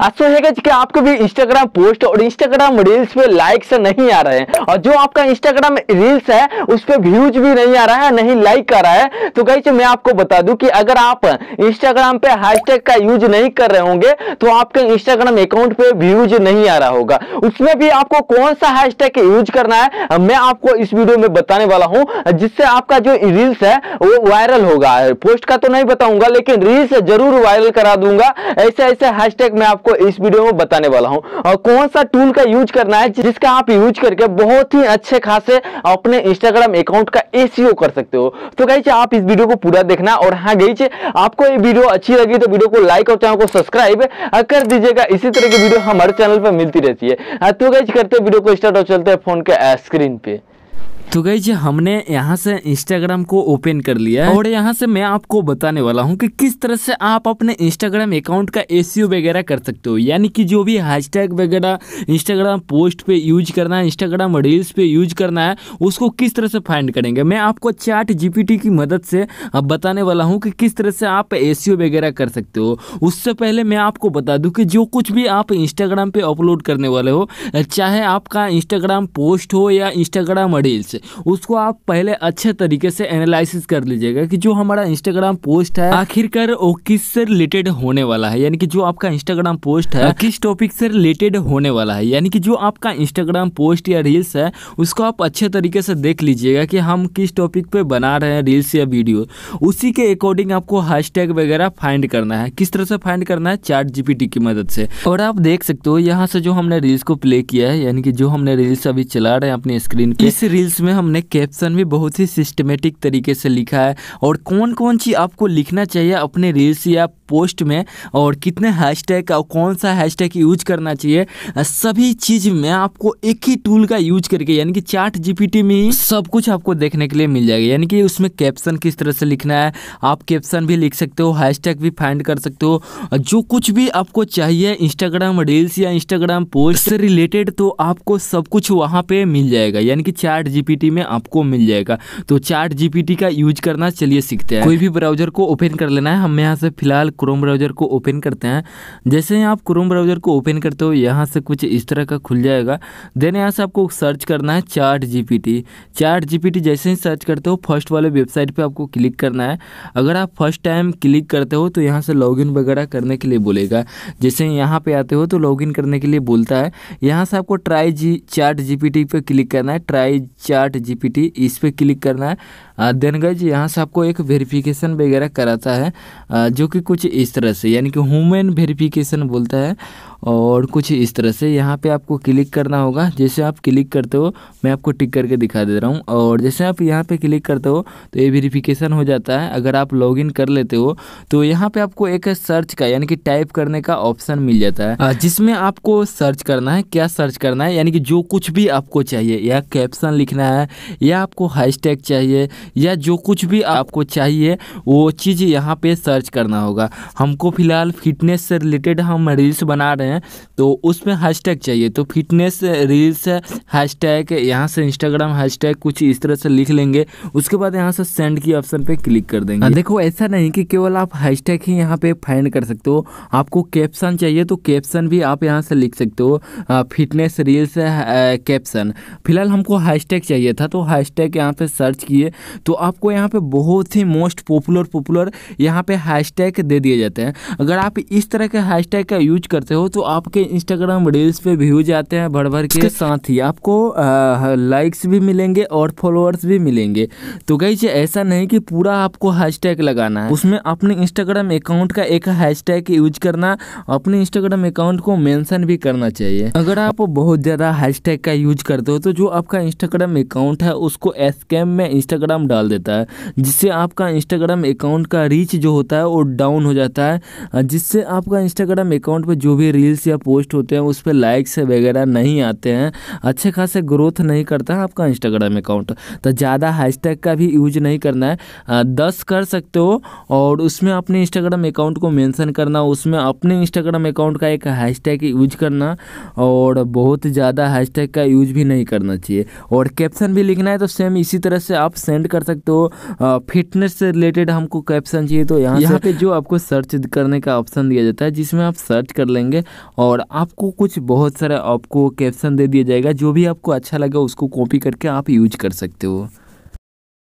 अच्छा है कि आपको भी इंस्टाग्राम पोस्ट और इंस्टाग्राम रील्स पे लाइक्स नहीं आ रहे हैं और जो आपका इंस्टाग्राम रील्स है उस पर व्यूज भी नहीं आ रहा है नहीं लाइक आ रहा है तो कहीं मैं आपको बता दूं कि अगर आप इंस्टाग्राम पे हैशटैग का यूज नहीं कर रहे होंगे तो आपके इंस्टाग्राम अकाउंट पे व्यूज नहीं आ रहा होगा उसमें भी आपको कौन सा हैशटैग यूज करना है मैं आपको इस वीडियो में बताने वाला हूँ जिससे आपका जो रील्स है वो वायरल होगा पोस्ट का तो नहीं बताऊंगा लेकिन रील्स जरूर वायरल करा दूंगा ऐसे ऐसे हैशटैग मैं आपको आपको इस वीडियो में बताने वाला हूँ और कौन सा टूल का यूज करना है जिसका आप यूज करके बहुत ही अच्छे खासे अपने इंस्टाग्राम अकाउंट का एसीओ e कर सकते हो तो कही आप इस वीडियो को पूरा देखना और हाँ गई आपको ये वीडियो अच्छी लगी तो वीडियो को लाइक और चैनल को सब्सक्राइब कर दीजिएगा इसी तरह की वीडियो हमारे चैनल पर मिलती रहती है तो कही करते वीडियो को स्टार्ट और चलते हैं फोन के स्क्रीन पे तो गई जी हमने यहाँ से इंस्टाग्राम को ओपन कर लिया है और यहाँ से मैं आपको बताने वाला हूँ कि किस तरह से आप अपने इंस्टाग्राम अकाउंट का एस e वगैरह कर सकते हो यानी कि जो भी हैशटैग वगैरह इंस्टाग्राम पोस्ट पे यूज करना है इंस्टाग्राम रील्स पे यूज करना है उसको किस तरह से फाइंड करेंगे मैं आपको चैट जी की मदद से अब बताने वाला हूँ कि किस तरह से आप ए e वगैरह कर सकते हो उससे पहले मैं आपको बता दूँ कि जो कुछ भी आप इंस्टाग्राम पर अपलोड करने वाले हो चाहे आपका इंस्टाग्राम पोस्ट हो या इंस्टाग्राम रील्स उसको आप पहले अच्छे तरीके से एनालिसिस कर लीजिएगा कि जो हमारा इंस्टाग्राम पोस्ट है आखिरकार वो किस से रिलेटेड होने वाला है यानी कि जो आपका इंस्टाग्राम पोस्ट है किस टॉपिक से रिलेटेड होने वाला है यानी कि जो आपका इंस्टाग्राम पोस्ट या रील्स है उसको आप अच्छे तरीके से देख लीजिएगा कि हम किस टॉपिक पे बना रहे हैं रील्स या वीडियो उसी के अकॉर्डिंग आपको हैशटैग वगैरह फाइंड करना है किस तरह से फाइंड करना है चार्ट जीपीटी की मदद से और आप देख सकते हो यहाँ से जो हमने रील्स को प्ले किया है यानी कि जो हमने रील्स अभी चला रहे हैं अपनी स्क्रीन पे इस रील्स इसमें हमने कैप्शन भी बहुत ही सिस्टमेटिक तरीके से लिखा है और कौन कौन सी आपको लिखना चाहिए अपने रील्स या पोस्ट में और कितने हैशटैग का कौन सा हैशटैग यूज करना चाहिए सभी चीज़ में आपको एक ही टूल का यूज करके यानी कि चार्ट जीपीटी में ही सब कुछ आपको देखने के लिए मिल जाएगा यानी कि उसमें कैप्शन किस तरह से लिखना है आप कैप्शन भी लिख सकते हो हैशटैग भी फाइंड कर सकते हो जो कुछ भी आपको चाहिए इंस्टाग्राम रील्स या इंस्टाग्राम पोस्ट से रिलेटेड तो आपको सब कुछ वहाँ पे मिल जाएगा यानी कि चार्ट जीपी जीपीटी में आपको मिल जाएगा तो चैट जीपीटी का यूज करना चलिए सीखते हैं कोई भी ब्राउजर को ओपन कर लेना है हम यहाँ से फिलहाल क्रोम ब्राउजर को ओपन करते हैं जैसे ही आप क्रोम ब्राउजर को ओपन करते हो यहाँ से कुछ इस तरह का खुल जाएगा देन यहाँ से आपको सर्च करना है चार्ट जीपीटी चार्ट जीपीटी जैसे ही सर्च करते हो फर्स्ट वाले वेबसाइट पे आपको क्लिक करना है अगर आप फर्स्ट टाइम क्लिक करते हो तो यहाँ से लॉगिन वगैरह करने के लिए बोलेगा जैसे यहाँ पे आते हो तो लॉगिन करने के लिए बोलता है यहाँ से आपको ट्राई जी चार्ट जीपीटी पे क्लिक करना है ट्राई चार्ट चैट जीपीटी इस पर क्लिक करना है देन गाइज यहाँ से आपको एक वेरिफिकेशन वगैरह कराता है जो कि कुछ इस तरह से यानी कि ह्यूमन वेरिफिकेशन बोलता है और कुछ इस तरह से यहाँ पे आपको क्लिक करना होगा जैसे आप क्लिक करते हो मैं आपको टिक करके दिखा दे रहा हूँ और जैसे आप यहाँ पे क्लिक करते हो तो ये वेरिफिकेशन हो जाता है अगर आप लॉगिन कर लेते हो तो यहाँ पे आपको एक सर्च का यानी कि टाइप करने का ऑप्शन मिल जाता है जिसमें आपको सर्च करना है क्या सर्च करना है यानी कि जो कुछ भी आपको चाहिए या कैप्शन लिखना है या आपको हैश चाहिए या जो कुछ भी आपको चाहिए वो चीज़ यहाँ पे सर्च करना होगा हमको फ़िलहाल फिटनेस से रिलेटेड हम रील्स बना रहे हैं तो उसमें हैशटैग चाहिए तो फिटनेस रील्स हैशटैग यहाँ से इंस्टाग्राम हैशटैग कुछ इस तरह से लिख लेंगे उसके बाद यहाँ से सेंड की ऑप्शन पे क्लिक कर देंगे हाँ, देखो ऐसा नहीं कि केवल आप हैशटैग ही यहाँ पे फाइंड कर सकते हो आपको कैप्शन चाहिए तो कैप्शन भी आप यहाँ से लिख सकते हो फिटनेस रील्स कैप्शन फिलहाल हमको हैशटैग चाहिए था तो हैशटैग यहाँ पे सर्च किए तो आपको यहाँ पे बहुत ही मोस्ट पॉपुलर पॉपुलर यहाँ पे हैशटैग दे दिए जाते हैं अगर आप इस तरह के हैशटैग का यूज करते हो तो आपके इंस्टाग्राम रील्स पे व्यूज आते हैं भर भर के साथ ही आपको लाइक्स भी मिलेंगे और फॉलोअर्स भी मिलेंगे तो गई ऐसा नहीं कि पूरा आपको हैशटैग लगाना है उसमें अपने इंस्टाग्राम अकाउंट का एक हैशटैग यूज करना अपने इंस्टाग्राम अकाउंट को मेंशन भी करना चाहिए अगर आप बहुत ज़्यादा हैशटैग का यूज करते हो तो जो आपका इंस्टाग्राम अकाउंट है उसको एसकेम में इंस्टाग्राम इंस्टाग्राम डाल देता है जिससे आपका इंस्टाग्राम अकाउंट का रीच जो होता है वो डाउन हो जाता है जिससे आपका इंस्टाग्राम अकाउंट पर जो भी रील्स या पोस्ट होते हैं उस पर लाइक्स वगैरह नहीं आते हैं अच्छे खासे ग्रोथ नहीं करता है आपका इंस्टाग्राम अकाउंट तो ज़्यादा हैशटैग का भी यूज नहीं करना है दस कर सकते हो और उसमें अपने इंस्टाग्राम अकाउंट को मेंशन करना उसमें अपने इंस्टाग्राम अकाउंट का एक हैशटैग यूज करना और बहुत ज़्यादा हैशटैग का यूज भी नहीं करना चाहिए और कैप्शन भी लिखना है तो सेम इसी तरह से आप सेंड कर सकते हो फिटनेस से रिलेटेड हमको कैप्शन चाहिए तो यहाँ यहाँ पे जो आपको सर्च करने का ऑप्शन दिया जाता है जिसमें आप सर्च कर लेंगे और आपको कुछ बहुत सारा आपको कैप्शन दे दिया जाएगा जो भी आपको अच्छा लगा उसको कॉपी करके आप यूज कर सकते हो